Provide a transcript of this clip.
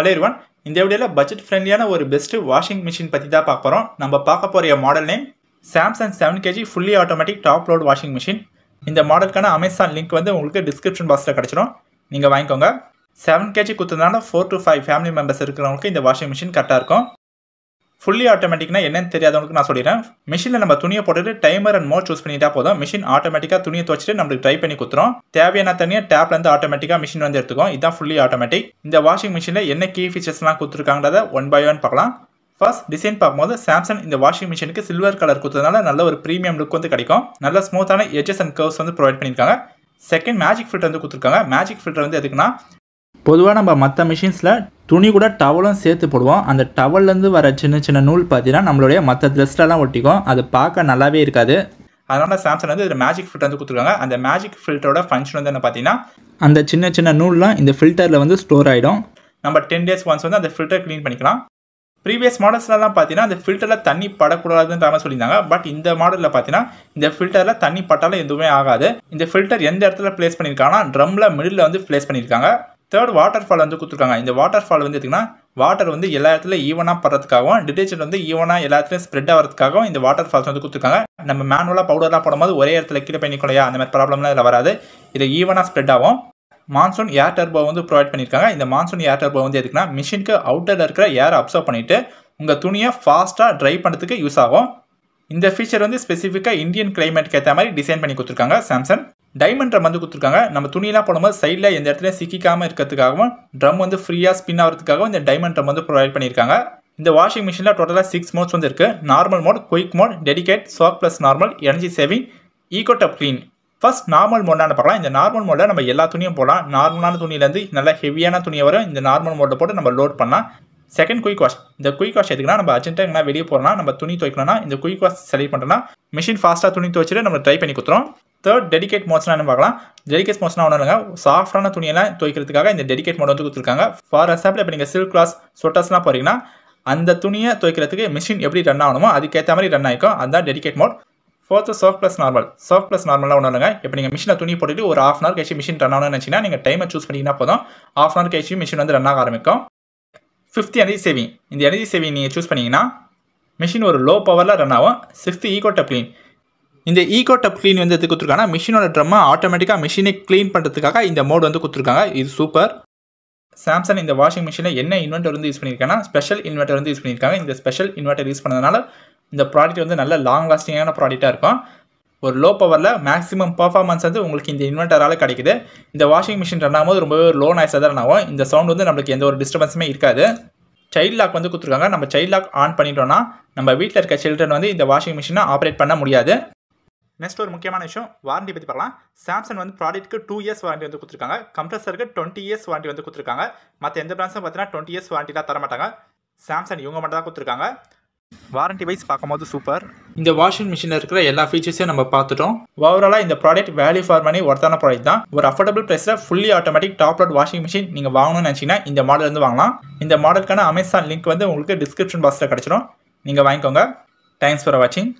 hello இருவன் இந்த வீடியோவில் budget ஃப்ரெண்ட்லியான ஒரு பெஸ்ட்டு வாஷிங் மிஷின் பற்றி தான் பார்க்க போகிறோம் நம்ம பார்க்க போகிற model name Samsung seven KG fully automatic top load washing machine இந்த மாடலுக்கான அமேசான் லிங்க் வந்து உங்களுக்கு டிஸ்கிரிப்ஷன் பாக்ஸில் கிடச்சிடும் நீங்கள் வாங்கிக்கோங்க செவன் கேஜி கொடுத்ததுனால four to five family members இருக்கிறவங்களுக்கு இந்த வாஷிங் மிஷின் கரெக்டாக இருக்கும் ஃபுல்லி ஆட்டோமேட்டிக்னா என்னன்னு தெரியாதவங்களுக்கு நான் சொல்லிடுறேன் மிஷினில் நம்ம துணியை போட்டுட்டு டைமர் அண்ட் மோட் சூஸ் பண்ணிட்டா போதும் மிஷின் ஆட்டோமேட்டிக்காக துணியை துவச்சிட்டு நம்மளுக்கு ட்ரை பண்ணி கொடுத்துரும் தேவையான தனியாக டேப்லேருந்து ஆட்டோமேட்டிக்காக மிஷின் வந்து எடுத்துக்கும் இதுதான் ஃபுல்லி ஆட்டோமேட்டிக் இந்த வாஷிங் மிஷினில் என்ன கீ ஃபீச்சர்ஸ்லாம் கொடுத்துருக்காங்கிறத ஒன் பை ஒன் பார்க்கலாம் ஃபர்ஸ்ட் டிசைன் பார்க்கும்போது சாம்சங் இந்த வாஷிங் மிஷினுக்கு சில்வர் கலர் கொடுத்ததுனால நல்ல ஒரு ப்ரீமியம் லுக் வந்து கிடைக்கும் நல்ல ஸ்மூத்தான எஜஸ் அண்ட் கர்வ்ஸ் வந்து ப்ரொவைட் பண்ணியிருக்காங்க செகண்ட் மேஜிக் ஃபில்டர் வந்து கொடுத்துருக்காங்க மேஜிக் ஃபில்டர் வந்து எதுக்குன்னா பொதுவாக நம்ம மற்ற மிஷின்ஸில் துணி கூட டவலும் சேர்த்து போடுவோம் அந்த டவல்லேருந்து வர சின்ன சின்ன நூல் பார்த்தீங்கன்னா நம்மளுடைய மற்ற ட்ரெஸ்லலாம் ஒட்டிக்கும் அது பார்க்க நல்லாவே இருக்காது அதனால் சாம்சங் வந்து இதில் மேஜிக் ஃபில்டர் வந்து கொடுத்துருக்காங்க அந்த மேஜிக் ஃபில்டரோட ஃபங்க்ஷன் வந்து என்ன பார்த்தீங்கன்னா அந்த சின்ன சின்ன நூல்லாம் இந்த ஃபில்டரில் வந்து ஸ்டோர் ஆகிடும் நம்ம டென் டேஸ் ஒன்ஸ் வந்து அந்த ஃபில்டர் க்ளீன் பண்ணிக்கலாம் ப்ரீவியஸ் மாடல்ஸ்லாம் பார்த்தீங்கன்னா அந்த ஃபில்டரில் தண்ணி படக்கூடாதுன்ற மாதிரி சொல்லியிருந்தாங்க பட் இந்த மாடலில் பார்த்தீங்கன்னா இந்த ஃபில்டரில் தண்ணி பட்டாலும் எதுவுமே ஆகாது இந்த ஃபில்டர் எந்த இடத்துல ப்ளேஸ் பண்ணியிருக்காங்கன்னா ட்ரம்மில் மிடில் வந்து ப்ளேஸ் பண்ணியிருக்காங்க தேர்ட் வாட்டர் ஃபால் வந்து கொடுத்துருக்காங்க இந்த வாட்டர் ஃபால் வந்து எதுக்குன்னா வாட்டர் வந்து எல்லா இடத்துலையும் ஈவனாக படுறதுக்காகவும் டிடர்ஜென்ட் வந்து ஈவனாக எல்லா இடத்துலையும் ஸ்ப்ரெட் ஆகிறதுக்காகவும் இந்த வாட்டர் ஃபால்ஸ் வந்து கொடுத்துருக்காங்க நம்ம மேனுவலாக பவுடர்லாம் போடும்போது ஒரே இடத்துல கீழே பண்ணிக்கலையா அந்த மாதிரி ப்ராப்ளம்லாம் இதில் வராது இது ஈவனாக ஸ்ப்ரெட் ஆகும் மான்சூன் ஏர் டர்போ வந்து ப்ரொவைட் பண்ணியிருக்காங்க இந்த மான்சூன் ஏர் டர்போ வந்து எதுக்குன்னா மிஷினுக்கு அவுட்டரில் இருக்கிற ஏர் அப்சர்வ் பண்ணிவிட்டு உங்கள் துணியை ஃபாஸ்ட்டாக ட்ரை பண்ணுறதுக்கு யூஸ் ஆகும் இந்த ஃபீச்சர் வந்து ஸ்பெசிஃபிக்காக இந்தியன் கிளைமேட்டுக்கு ஏற்ற மாதிரி டிசைன் பண்ணி கொடுத்துருக்காங்க சாம்சங் டைமண்ட் ட்ரம் வந்து கொடுத்துருக்காங்க நம்ம துணியெல்லாம் போடும்போது சைடில் எந்த இடத்துல சிக்கிக்காமல் இருக்கிறதுக்காகவும் ட்ரம் வந்து ஃப்ரீயாக ஸ்பின் ஆகிறதுக்காகவும் இந்த டைமண்ட் ட்ரம் வந்து ப்ரொவைட் பண்ணியிருக்காங்க இந்த வாஷிங் மிஷினில் டோட்டலாக சிக்ஸ் மோட்ஸ் வந்து இருக்குது normal mode quick mode delicate soak plus normal energy saving eco clean first normal மோட்னான்னு பார்க்கலாம் இந்த நார்மல் மோடில் நம்ம எல்லா துணியும் போடலாம் நார்மலான துணியிலேருந்து நல்லா ஹெவியான துணியை வரும் இந்த நார்மல் மோட்டை போட்டு நம்ம லோட் பண்ணலாம் செகண்ட் குயிக் வாஷ் இந்த குயிக் வாஷ் எதுக்குன்னா நம்ம அர்ஜென்ட்டாக எங்கன்னா வெளியே போகிறோம்னா நம்ம துணி துவைக்கணும்னா இந்த குயிக் வாஷ் செலக்ட் பண்ணுறோம்னா மிஷின் ஃபாஸ்ட்டாக துணி துவைச்சிட்டு நம்ம ட்ரை பண்ணி கொடுத்துரும் தேர்ட் டெடிகேட் மோட்ஸ்லாம் பார்க்கலாம் டெடிகேட் மோட்ஸ்லாம் ஒன்றும் இல்லைங்க சாஃப்டான துணியெல்லாம் துவைக்கிறதுக்காக இந்த டெடிகேட் மோட் வந்து கொடுத்துருக்காங்க ஃபார் எக்ஸாம்பிள் இப்போ நீங்கள் சில்க் கிளாஸ் சொட்டர்ஸ்லாம் போகிறீங்கன்னா அந்த துணியை துவைக்கிறதுக்கு மிஷின் எப்படி ரன் ஆகணுமோ அதுக்கேற்ற மாதிரி ரன் ஆகிக்கும் அதுதான் delicate mode fourth soft plus normal soft plus நார்மலாக ஒன்றும் இல்லைங்க இப்போ நீங்கள் மிஷினை துணி போட்டுட்டு ஒரு ஆஃப் அன் அவர் கழிச்சு மிஷின் ரன் ஆகணும்னு நினச்சிங்கன்னா நீங்கள் டைமை சூஸ் பண்ணிங்கன்னா போதும் ஆஃப் அன் ஹவர் கழிச்சு மிஷின் வந்து ரன் ஆக ஆரம்பிக்கும் ஃபிஃப்த்து எனர்ஜி சேவிங் இந்த எனர்ஜி சேவிங் நீங்கள் சூஸ் பண்ணிங்கன்னா மிஷின் ஒரு லோ பவரில் ரன் ஆகும் சிக்ஸ்த்து ஈகோ டப் க்ளீன் இந்த ஈகோ டப் க்ளீன் வந்து எது கொடுத்துருக்காங்கன்னா மிஷினோட ட்ரம்மை ஆட்டோமேட்டிக்காக மிஷினை க்ளீன் பண்ணுறதுக்காக இந்த மோட் வந்து கொடுத்துருக்காங்க இது சூப்பர் சாம்சங் இந்த வாஷிங் மிஷினில் என்ன இன்வெர்ட்டர் வந்து யூஸ் பண்ணியிருக்காங்கன்னா ஸ்பெஷல் இன்வெர்ட்டர் வந்து யூஸ் பண்ணியிருக்காங்க இந்த ஸ்பெஷல் இன்வெர்ட்டர் யூஸ் பண்ணதுனால இந்த ப்ராடக்ட் வந்து நல்ல லாங் லாஸ்டிங்கான ப்ராடக்ட்டாக இருக்கும் ஒரு லோ பவரில் மேக்ஸிமம் பர்ஃபார்மன்ஸ் வந்து உங்களுக்கு இந்த இன்வெர்ட்டரால் கிடைக்குது இந்த வாஷிங் மிஷின் ரன் ஆகும்போது ரொம்பவே லோ நாய்ஸாக தான் ரன் ஆகும் இந்த சவுண்ட் வந்து நம்மளுக்கு எந்த ஒரு டிஸ்டர்பன்ஸுமே இருக்காது சைல்ட் லாக் வந்து கொடுத்துருக்காங்க நம்ம சைல்ட் லாக் ஆன் பண்ணிட்டோம்னா நம்ம வீட்டில் இருக்க சில்ட்ரன் வந்து இந்த வாஷிங் மிஷினை ஆப்ரேட் பண்ண முடியாது நெக்ஸ்ட் ஒரு முக்கியமான விஷயம் வாரண்டி பற்றி பார்க்கலாம் சாம்சங் வந்து ப்ராடக்ட்டுக்கு டூ இயர்ஸ் வாரண்டி வந்து கொடுத்துருக்காங்க கம்ப்ரஸருக்கு டுவெண்ட்டி இயர்ஸ் வாரண்டி வந்து கொடுத்துருக்காங்க மற்ற எந்த பிரான்ஸும் பார்த்தீங்கன்னா டுவெண்ட்டி இயர்ஸ் வாரண்டி தான் தர மாட்டாங்க சாம்சங் இவங்க மட்டும் தான் கொடுத்துருக்காங்க வாரண்டி வைஸ் பார்க்கும்போது சூப்பர் இந்த வாஷிங் மிஷினில் இருக்கிற எல்லா ஃபீச்சர்ஸையும் நம்ம பார்த்துட்டோம் ஓவராலாக இந்த ப்ராடக்ட் வேல்யூ ஃபார் மணி ஒர்த்தான ப்ராடக்ட் தான் ஒரு அஃபோர்டபுள் ப்ரைஸில் fully automatic top load washing machine நீங்கள் வாங்கணும்னு நினச்சிங்கன்னா இந்த மாடல் வந்து வாங்கலாம் இந்த மாடலுக்கான அமேசான் லிங்க் வந்து உங்களுக்கு டிஸ்கிரிப்ஷன் பாக்ஸில் கிடச்சிடும் நீங்கள் வாங்கிக்கோங்க தேங்க்ஸ் ஃபார் வாட்சிங்